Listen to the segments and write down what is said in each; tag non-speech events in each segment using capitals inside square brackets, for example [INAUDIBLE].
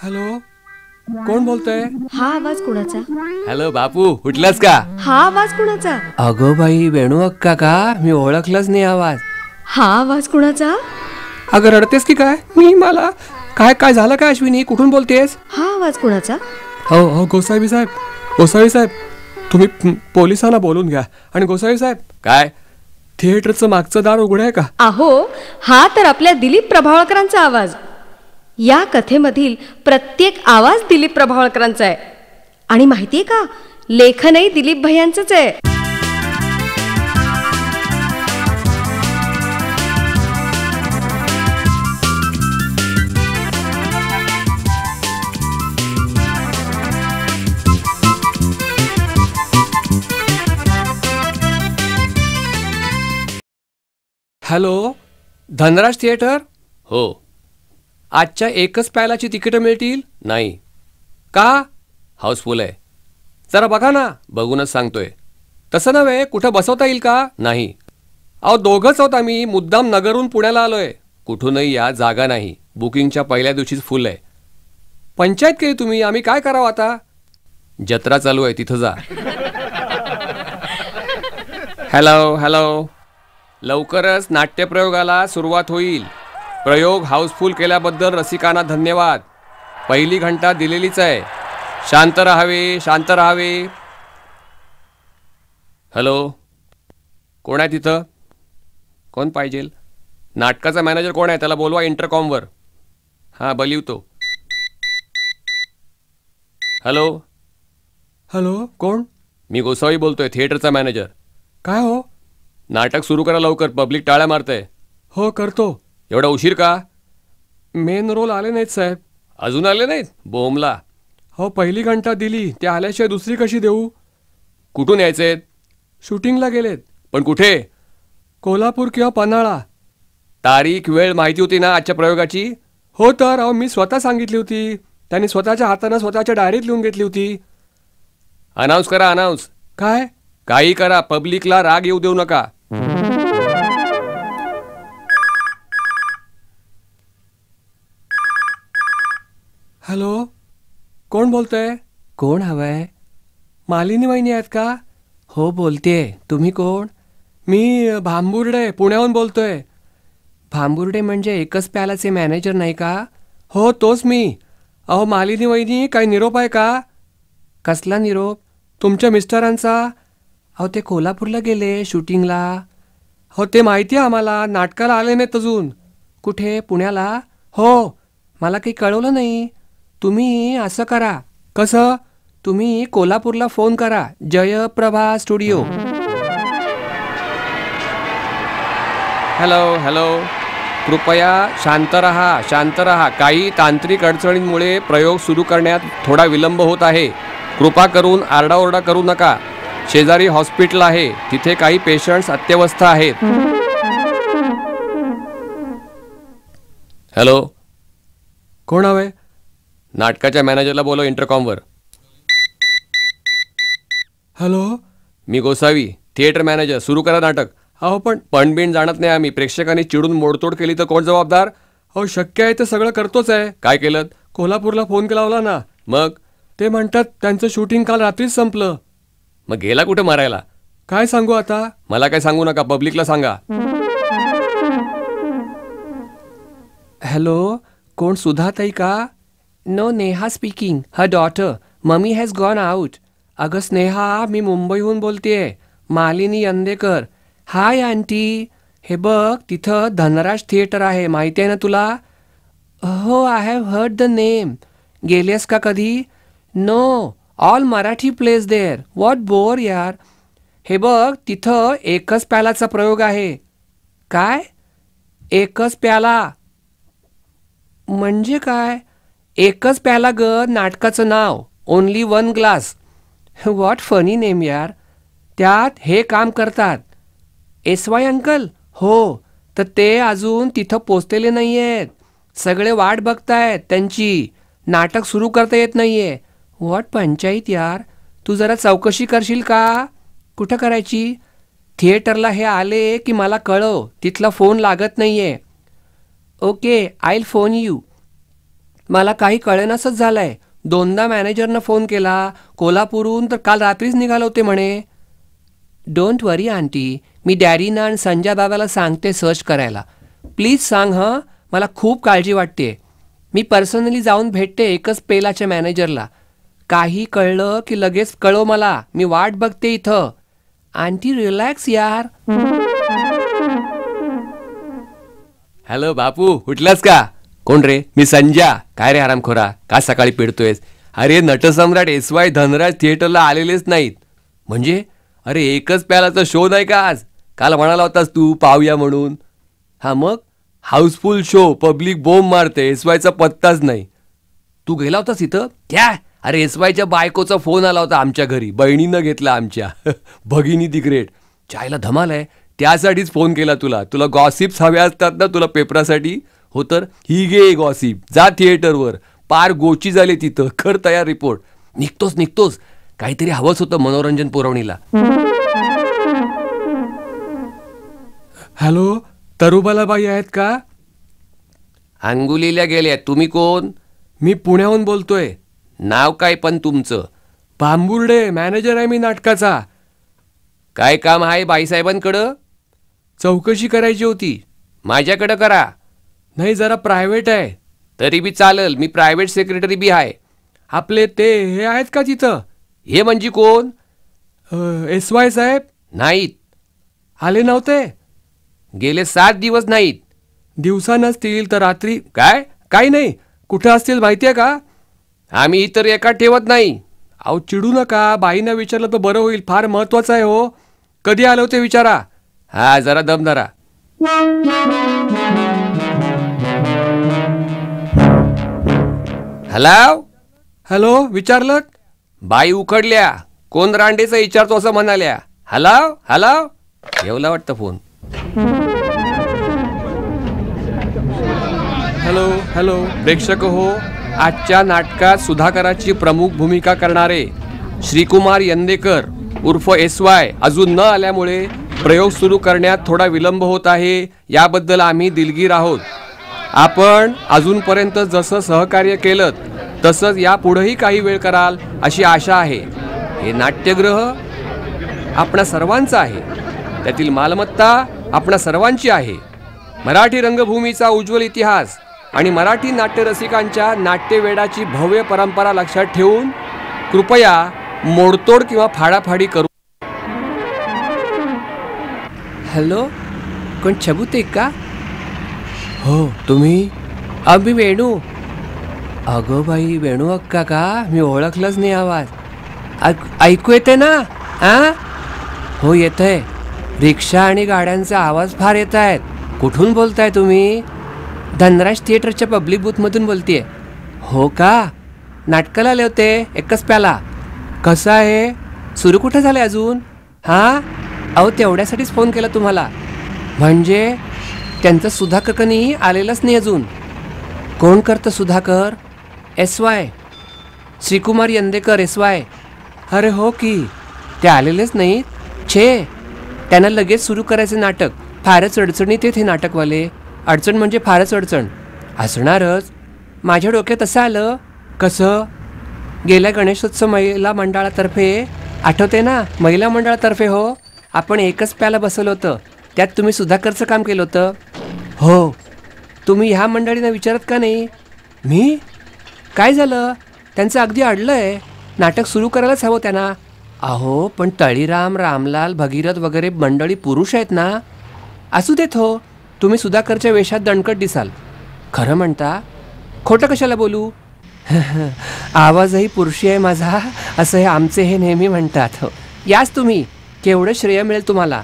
hello कोण बोलतोय हा आवाज बापू उठलास का हा आवाज कुणाचा अगो बाई वेणू अक्का का मी ओळखलंच नाही आवाज हा आवाज कुणाचा अगं रडतेस की काय मी मला काय काय झालं काय अश्विनी कुठून बोलतेस हा आवाज कुणाचा हो हो गोसावी साहेब गोसावी साहेब तुम्ही पोलिसांना बोलून घ्या आणि गोसाई साहेब काय थिएटरचं मागचं दार उघड आहे का आहो, हा तर आपल्या दिलीप प्रभावळकरांचा आवाज या कथेमधील प्रत्येक आवाज दिलीप प्रभावळकरांचा आहे आणि माहितीये का लेखनही दिलीप भैयांचंच आहे हॅलो धनराज थिएटर हो आजच्या एकच पॅलाची तिकीटं मिळतील नाही का हाऊसफुल आहे जरा बघा ना बघूनच सांगतोय तसं नव्हे कुठं बसवता येईल का नाही अहो दोघंच आहोत आम्ही मुद्दाम नगरहून पुण्याला आलोय कुठूनही या जागा नाही बुकिंगच्या पहिल्या दिवशीच फुल आहे पंचायत केली तुम्ही आम्ही काय करावं आता जत्रा चालू आहे तिथं जा [LAUGHS] हॅलो हॅलो लवकरच नाट्यप्रयोगाला सुरुवात होईल प्रयोग हाऊसफुल केल्याबद्दल रसिकांना धन्यवाद पहिली घंटा दिलेलीच आहे शांत राहावे शांत राहावे हॅलो कोण आहे तिथं कोण पाहिजेल नाटकाचा मॅनेजर कोण आहे त्याला बोलवा इंटरकॉमवर हां बलिवतो हॅलो हॅलो कोण मी गोसावी बोलतोय थिएटरचा मॅनेजर काय हो नाटक सुरू करा लवकर पब्लिक टाळ्या मारते हो करतो एवढा उशीर का मेन रोल आले नाहीत साहेब अजून आले नाहीत बोमला हो पहिली घंटा दिली ते आल्याशिवाय दुसरी कशी देऊ कुठून यायचे आहेत शूटिंगला गेलेत पण कुठे कोल्हापूर किंवा पन्हाळा तारीख वेळ माहिती होती ना आजच्या प्रयोगाची हो तर अहो मी स्वतः सांगितली होती त्यांनी स्वतःच्या हातानं स्वतःच्या डायरीत लिहून घेतली होती अनाऊन्स करा अनाऊन्स काय काही करा पब्लिकला राग येऊ देऊ नका हॅलो कोण बोलतोय कोण हवंय मालिनी वहिनी आहेत का हो बोलते तुम्ही कोण मी भांबुर्डे पुण्याहून बोलतोय भांबुर्डे म्हणजे एकच प्यालाचे मॅनेजर नाही का हो तोच मी अहो मालिनी वहिनी काही निरोप आहे का कसला निरोप तुमच्या मिस्टरांचा अहो ते कोल्हापूरला गेले शूटिंगला हो ते माहिती आहे आम्हाला नाटकाला आले नाहीत अजून कुठे पुण्याला हो मला काही कळवलं नाही तुम्ही असं करा कसं तुम्ही कोल्हापूरला फोन करा जयप्रभा स्टुडिओ हॅलो हॅलो कृपया शांत रहा शांत रहा काही तांत्रिक अडचणींमुळे प्रयोग सुरू करण्यात थोडा विलंब होत आहे कृपा करून आरडाओरडा करू नका शेजारी हॉस्पिटल आहे तिथे काही पेशंट्स अत्यवस्थ आहेत हॅलो कोण हवंय नाटकाच्या मॅनेजरला बोलो इंटरकॉमवर हॅलो मी गोसावी थिएटर मॅनेजर सुरू करा नाटक अहो पण पणबिण जाणत नाही आम्ही प्रेक्षकांनी चिडून मोडतोड केली तर कोण जबाबदार अहो शक्य आहे ते सगळं करतोच आहे काय केलं कोल्हापूरला फोन केला ना मग ते म्हणतात त्यांचं शूटिंग काल रात्रीच संपलं मग गेला कुठे मारायला काय सांगू आता मला काय सांगू नका पब्लिकला सांगा हॅलो कोण सुधाताई का no Neha speaking her daughter mummy has gone out अगं स्नेहा मी मुंबईहून बोलतेय मालिनी यंदेकर हाय आंटी हे बघ तिथं धनराज थिएटर आहे माहिती आहे ना तुला हो I have heard the name गेलेस का कधी no all Marathi place there what bore यार हे बघ तिथं एकच प्यालाचा प्रयोग आहे काय एकच प्याला म्हणजे काय एकच प्याला ग नाटकाचं नाव only one glass what funny name यार त्यात हे काम करतात एस वाय अंकल हो तर ते अजून तिथं पोचलेले नाही आहेत सगळे वाट बघतायत त्यांची नाटक सुरू करता येत नाही आहे वॉट पंचायत यार तू जरा चौकशी करशील का कुठं करायची थिएटरला हे आले की मला कळव तिथला फोन लागत नाही आहे ओके आयल फोन यू मला काही कळेनासच झालं आहे दोनदा मॅनेजरनं फोन केला कोल्हापूरहून तर काल रात्रीच निघालो होते म्हणे डोंट वरी आंटी मी डॅरीना आणि संजय बाबाला सांगते सर्च करायला प्लीज सांग हं मला खूप काळजी वाटते मी पर्सनली जाऊन भेटते एकच पेलाच्या मॅनेजरला काही कळलं की लगेच कळव मला मी वाट बघते इथं आंटी रिलॅक्स यार हॅलो बापू उठलास का कोण रे मी संजा काय रे खोरा का सकाळी पेडतोयस अरे नटसम्राट एस वाय धनराज थिएटरला आलेलेच नाहीत म्हणजे अरे एकच प्यालाचा शो नाही का आज काल म्हणाला होतास तू पाहूया म्हणून हा मग हाऊसफुल शो पब्लिक बोंब मारते एस वायचा पत्ताच नाही तू गेला होतास इथं त्या अरे एसवायच्या बायकोचा फोन आला होता आमच्या घरी बहिणीनं घेतला आमच्या [LAUGHS] भगिनी दी ग्रेट चायला धमाल आहे त्यासाठीच फोन केला तुला तुला गॉसिप्स हव्या असतात ना तुला पेपरासाठी हो तर ही गे गॉसिप जा थिएटरवर पार गोची झाली तिथं कर तयार रिपोर्ट निघतोस निघतोस काहीतरी हवंच होतं मनोरंजन पुरवणीला हॅलो तरुबालाबाई आहेत का अंगुलीला गेल्या तुम्ही कोण मी पुण्याहून बोलतोय नाव काय पण तुमचं बांबुर्डे मॅनेजर आहे मी नाटकाचा काय काम आहे बाईसाहेबांकडं चौकशी करायची होती माझ्याकडं करा नाही जरा प्रायव्हेट आहे तरी बी चालेल मी प्रायव्हेट सेक्रेटरी बी आहे आपले ते हे आहेत का तिथं हे म्हणजे कोण एस वाय साहेब नाहीत आले नव्हते गेले सात दिवस नाहीत दिवसा नसतील तर रात्री काय काही नाही कुठं असतील माहिती आहे का आम्ही इतर एका ठेवत नाही अहो चिडू नका बाईनं विचारलं तर बरं होईल फार महत्वाचं आहे हो कधी आलो ते विचारा हा जरा दम धरा हॅलो हॅलो विचारलं बाई उखडल्या कोण रांडेच विचारतो असं म्हणाल्या हॅलो हॅलो ठेवला वाटतं फोन हॅलो हॅलो प्रेक्षक हो आजच्या नाटकात सुधाकराची प्रमुख भूमिका करणारे श्रीकुमार यंदेकर उर्फ एस वाय अजून न आल्यामुळे प्रयोग सुरू करण्यात थोडा विलंब होत आहे याबद्दल आम्ही दिलगीर आहोत आपण अजूनपर्यंत जसं सहकार्य केलं तसंच यापुढेही काही वेळ कराल अशी आशा आहे हे नाट्यग्रह आपणा सर्वांचं आहे त्यातील मालमत्ता आपणा सर्वांची आहे मराठी रंगभूमीचा उज्ज्वल इतिहास आणि मराठी नाट्यरसिकांच्या नाट्यवेडाची भव्य परंपरा लक्षात ठेवून कृपया मोडतोड किंवा फाडाफाडी करू हॅलो कोण छबुते का हो तुम्ही अभी वेणू अगो बाई वेणू अक्का का मी ओळखलंच नाही आवाज ऐकू येते ना आ हो येत आहे रिक्षा आणि गाड्यांचा आवाज फार येत आहेत कुठून बोलताय तुम्ही धनराज थिएटरच्या पब्लिक बूथमधून बोलतीये हो का नाटकाला आले होते एकच प्याला कसं आहे सुरू कुठं झालं अजून हां अहो तेवढ्यासाठीच फोन केला तुम्हाला म्हणजे त्यांचं सुधाकरकनी आलेलंच नाही अजून कोण करतं Sudhakar S Y Shrikumar Yandekar S Y अरे हो की ते आलेलेच नाहीत छे त्यांना लगेच सुरू करायचे नाटक फारच अडचणीत आहेत हे नाटकवाले अडचण म्हणजे फारच अडचण हसणारच माझ्या डोक्यात असं आलं कसं गेल्या गणेशोत्सव महिला मंडळातर्फे आठवते ना महिला मंडळातर्फे हो आपण एकच प्याला बसवलं होतं त्यात तुम्ही सुधाकरचं काम केलं होतं हो तुम्ही ह्या मंडळींना विचारत का नाही मी काय झालं त्यांचं अगदी अडलं आहे नाटक सुरू करायलाच हवं त्यांना अहो पण तळीराम रामलाल भगीरथ वगैरे मंडळी पुरुष आहेत ना असू देत हो तुम्ही सुधाकरच्या वेशात दणकट दिसाल खरं म्हणता खोटं कशाला बोलू [LAUGHS] आवाजही पुरुषी आहे माझा असं हे आमचे हे नेहमी म्हणतात याच तुम्ही केवढं श्रेय मिळेल तुम्हाला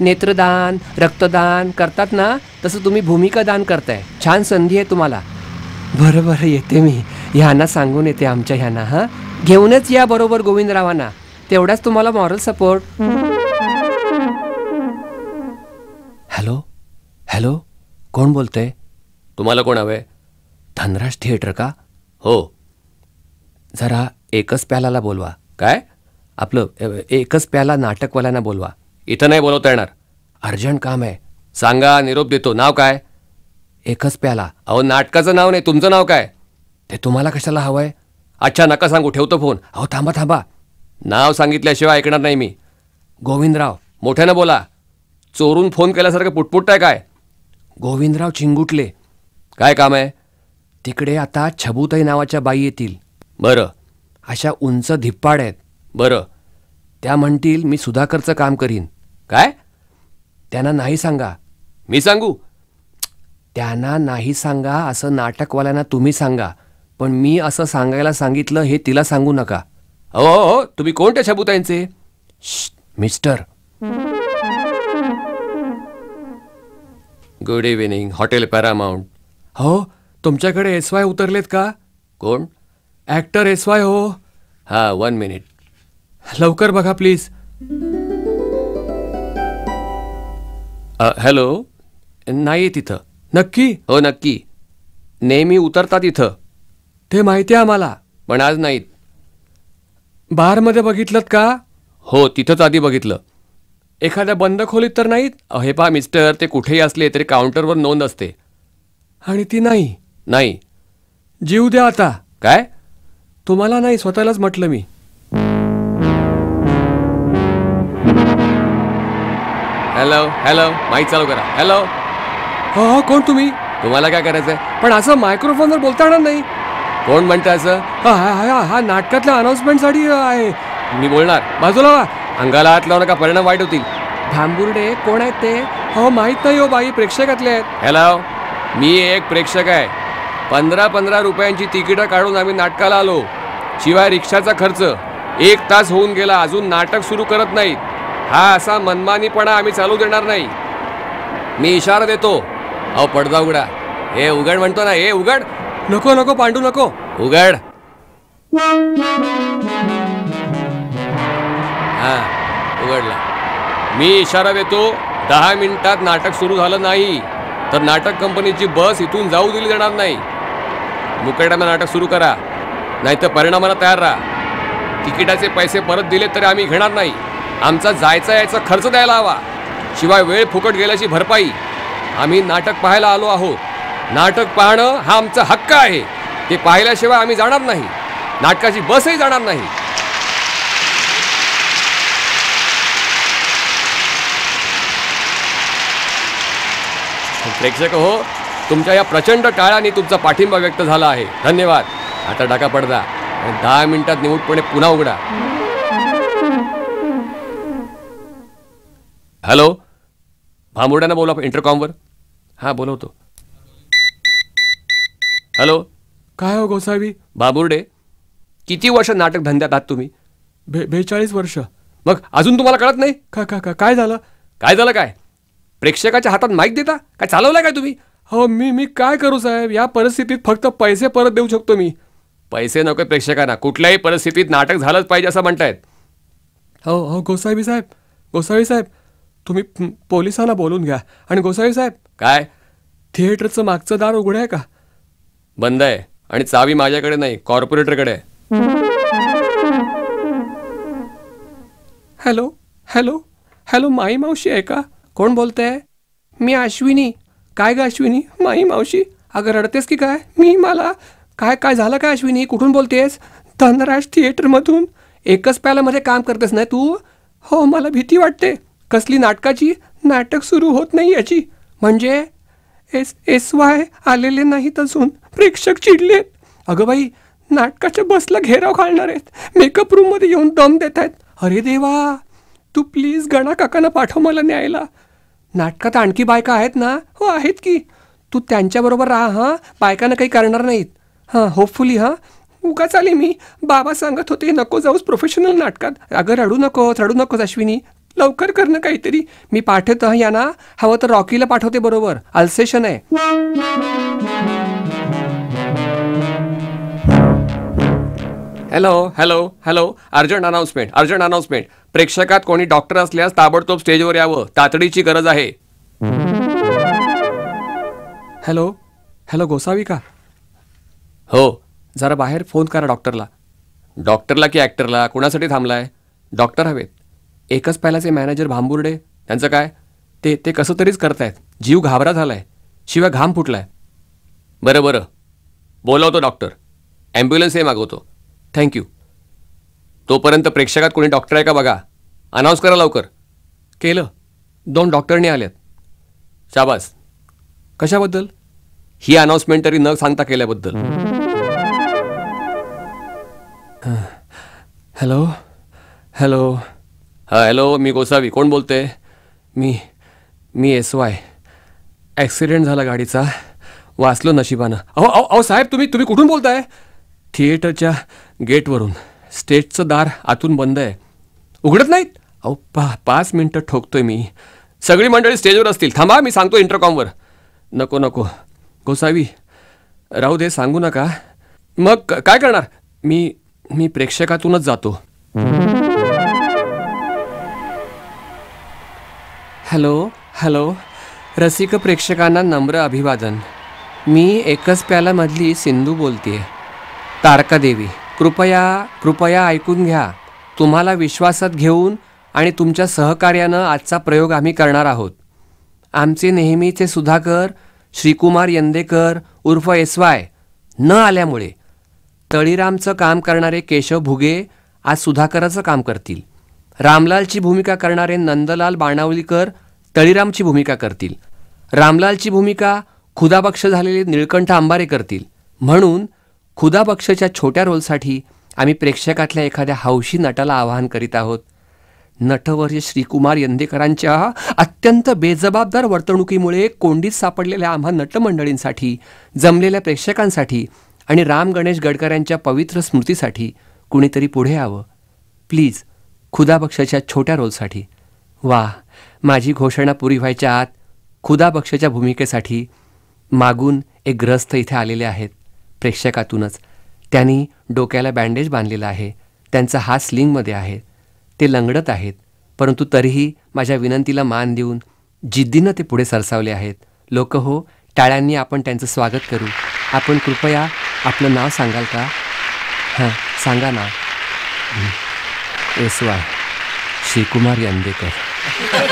नेत्रदान रक्तदान करतात ना तसं तुम्ही भूमिका दान करताय छान संधी आहे तुम्हाला बरं बरं येते मी ह्यांना सांगून येते आमच्या ह्यांना हां घेऊनच या बरोबर गोविंदरावांना तेवढाच तुम्हाला मॉरल सपोर्ट कोण बोलतंय तुम्हाला कोण हवंय धनराज थिएटर का हो जरा एकच प्यालाला बोलवा काय आपलं एकच प्याला नाटकवाल्यांना बोलवा इथं नाही बोलवता येणार अर्जंट काम आहे सांगा निरोप देतो नाव काय एकच प्याला अहो नाटकाचं नाव नाही तुमचं नाव काय ते तुम्हाला कशाला हवं आहे अच्छा नका सांगू ठेवतो फोन अहो थांबा थांबा नाव सांगितल्याशिवाय ऐकणार नाही मी गोविंदराव मोठ्यानं बोला चोरून फोन केल्यासारखं आहे काय गोविंदराव चिंगुटले काय काम आहे तिकडे आता छबुताई नावाच्या बाई येतील बरं अशा उंच धिप्पाड आहेत बरं त्या म्हणतील मी सुधाकरचं काम करीन काय त्यांना नाही सांगा मी सांगू त्यांना नाही सांगा असं नाटकवाल्यांना तुम्ही सांगा पण मी असं सांगायला सांगितलं हे तिला सांगू नका हो हो तुम्ही कोणत्या छबुताईंचे mister good evening hotel Paramount हो तुमच्याकडे एस वाय उतरलेत का कोण ॲक्टर एस वाय हो हां वन मिनिट लवकर बघा प्लीज हॅलो uh, नाही तिथं नक्की हो नक्की नेहमी उतरता तिथं ते माहिती आहे आम्हाला पण आज नाहीत बारमध्ये बघितलं का हो तिथंच आधी बघितलं एखाद्या बंद खोलीत तर नाहीत हे पहा मिस्टर ते कुठेही असले तरी काउंटरवर नोंद असते आणि ती नाही नाही जीव द्या आता काय तुम्हाला नाही स्वतःलाच म्हटलं मी हॅलो हॅलो माईक चालू करा हॅलो हो हो कोण तुम्ही तुम्हाला काय करायचंय आहे पण असं मायक्रोफोनवर बोलता येणार नाही कोण म्हणताय असं हा हा हा नाटकातल्या अनाऊन्समेंटसाठी आहे मी बोलणार बाजूला अंगाला हात लावू का परिणाम वाईट होतील धांबुर्डे कोण आहेत ते हो माहीत नाही हो बाई प्रेक्षकातले आहेत हॅलो मी एक प्रेक्षक आहे पंधरा पंधरा रुपयांची तिकीटं काढून आम्ही नाटकाला आलो शिवाय रिक्षाचा खर्च एक तास होऊन गेला अजून नाटक सुरू करत नाहीत हा असा मनमानीपणा आम्ही चालू देणार नाही मी इशारा देतो अहो पडदा उघडा हे उघड म्हणतो ना हे उघड नको नको पांडू नको उघड हां उघडला मी इशारा देतो दहा मिनिटात नाटक सुरू झालं नाही तर नाटक कंपनीची बस इथून जाऊ दिली जाणार नाही मुकड्यानं नाटक सुरू करा नाहीतर परिणामाला तयार राहा तिकिटाचे पैसे परत दिले तरी आम्ही घेणार नाही आमचा जायचा यायचा खर्च द्यायला हवा शिवाय वेळ फुकट गेल्याची भरपाई आम्ही नाटक पाहायला आलो आहोत नाटक पाहणं हा आमचा हक्क आहे ते पाहिल्याशिवाय आम्ही जाणार नाही नाटकाची बसही जाणार नाही प्रेक्षक हो तुमच्या या प्रचंड टाळ्याने तुमचा पाठिंबा व्यक्त झाला आहे धन्यवाद आता डाका पडदा आणि दहा मिनिटात निमूटपणे पुन्हा उघडा हॅलो भांबुड्यानं बोला इंटरकॉमवर हां बोलवतो हॅलो काय हो गोसावी बाबुर्डे किती वर्ष नाटक धंद्यात आहात तुम्ही बे बेचाळीस वर्ष मग अजून तुम्हाला कळत नाही का काय झालं काय झालं काय प्रेक्षकाच्या हातात माईक देता काय चालवलाय काय तुम्ही हो मी मी काय करू साहेब या परिस्थितीत फक्त पैसे परत देऊ शकतो मी पैसे नको प्रेक्षकांना कुठल्याही परिस्थितीत नाटक झालंच पाहिजे असं म्हणतायत हो हो गोसावी साहेब गोसावी साहेब तुम्ही पोलिसांना बोलून घ्या आणि गोसावी साहेब काय थिएटरचं मागचं दार उघडं आहे का बंद आहे आणि चावी माझ्याकडे नाही कॉर्पोरेटरकडे हॅलो हॅलो हॅलो माई मावशी आहे का कोण आहे मी अश्विनी काय गं अश्विनी माई मावशी अगं रडतेस की काय मी मला काय काय झालं काय अश्विनी कुठून बोलतेस धनराज थिएटरमधून एकच प्यालामध्ये काम करतेस नाही तू हो मला भीती वाटते कसली नाटकाची नाटक सुरू होत नाही याची म्हणजे एस एस वाय आलेले नाहीत अजून प्रेक्षक चिडलेत अगं बाई नाटकाच्या बसला घेराव घालणार आहेत मेकअप रूममध्ये येऊन दम देत आहेत अरे देवा तू प्लीज गणा काकांना पाठव मला न्यायला नाटकात आणखी बायका आहेत ना हो आहेत की तू त्यांच्याबरोबर राहा हां बायकांना काही करणार नाहीत हां होपफुली हां उगाच आले मी बाबा सांगत होते नको जाऊस प्रोफेशनल नाटकात अगं रडू नको रडू नकोस अश्विनी लवकर ना काहीतरी मी पाठवतो यांना हवं तर रॉकीला पाठवते बरोबर अल्सेशन आहे hello hello hello urgent announcement urgent announcement प्रेक्षकात कोणी डॉक्टर असल्यास ताबडतोब स्टेजवर यावं तातडीची गरज आहे हॅलो हॅलो गोसावी का हो जरा बाहेर फोन करा डॉक्टरला डॉक्टरला की ॲक्टरला कोणासाठी थांबलाय डॉक्टर हवेत एकच पॅलाचे मॅनेजर भांबुर्डे त्यांचं काय ते ते कसं तरीच करतायत जीव घाबरा झालाय शिवाय घाम फुटलाय बरं बरं बोलावतो डॉक्टर ॲम्ब्युलन्सही मागवतो थँक्यू तोपर्यंत प्रेक्षकात कोणी डॉक्टर आहे का बघा अनाऊन्स करा लवकर केलं दोन डॉक्टरने आल्यात शाबास कशाबद्दल ही अनाऊन्समेंट तरी न सांगता केल्याबद्दल हॅलो हॅलो हा हॅलो मी गोसावी कोण बोलते मी मी एस वाय ॲक्सिडेंट झाला गाडीचा वाचलो नशिबानं अहो अहो अहो साहेब तुम्ही तुम्ही कुठून बोलताय थिएटरच्या गेटवरून स्टेजचं दार आतून बंद आहे उघडत नाहीत अहो पा पाच मिनटं ठोकतोय मी सगळी मंडळी स्टेजवर असतील थांबा मी सांगतो इंटरकॉमवर नको नको गोसावी राहू दे सांगू नका मग काय करणार मी मी प्रेक्षकातूनच जातो हॅलो हॅलो रसिक प्रेक्षकांना नम्र अभिवादन मी एकच प्यालामधली सिंधू बोलतेय देवी कृपया कृपया ऐकून घ्या तुम्हाला विश्वासात घेऊन आणि तुमच्या सहकार्यानं आजचा प्रयोग आम्ही करणार आहोत आमचे नेहमीचे सुधाकर श्रीकुमार यंदेकर उर्फ एस वाय न आल्यामुळे तळीरामचं काम करणारे केशव भुगे आज सुधाकराचं काम करतील रामलालची भूमिका करणारे नंदलाल बाणावलीकर तळीरामची भूमिका करतील रामलालची भूमिका खुदाबक्ष झालेले निळकंठ आंबारे करतील म्हणून खुदा छोट्या रोलसाठी आम्ही प्रेक्षकातल्या एखाद्या हौशी नटाला आवाहन करीत आहोत नटवर्य श्रीकुमार यंदेकरांच्या अत्यंत बेजबाबदार वर्तणुकीमुळे कोंडीत सापडलेल्या आम्हा नटमंडळींसाठी जमलेल्या प्रेक्षकांसाठी आणि राम गणेश गडकऱ्यांच्या पवित्र स्मृतीसाठी कुणीतरी पुढे यावं प्लीज खुदाबक्षाच्या छोट्या रोलसाठी वा माझी घोषणा पुरी व्हायच्या आत खुदाबक्षाच्या भूमिकेसाठी मागून एक ग्रस्त इथे आलेले आहेत प्रेक्षकातूनच त्यांनी डोक्याला बँडेज बांधलेला आहे त्यांचा हात स्लिंगमध्ये आहे ते लंगडत आहेत परंतु तरीही माझ्या विनंतीला मान देऊन जिद्दीनं ते पुढे सरसावले आहेत लोक हो टाळ्यांनी आपण त्यांचं स्वागत करू आपण कृपया आपलं नाव सांगाल का हां सांगा ना एस वाय श्रीकुमार यंदेकर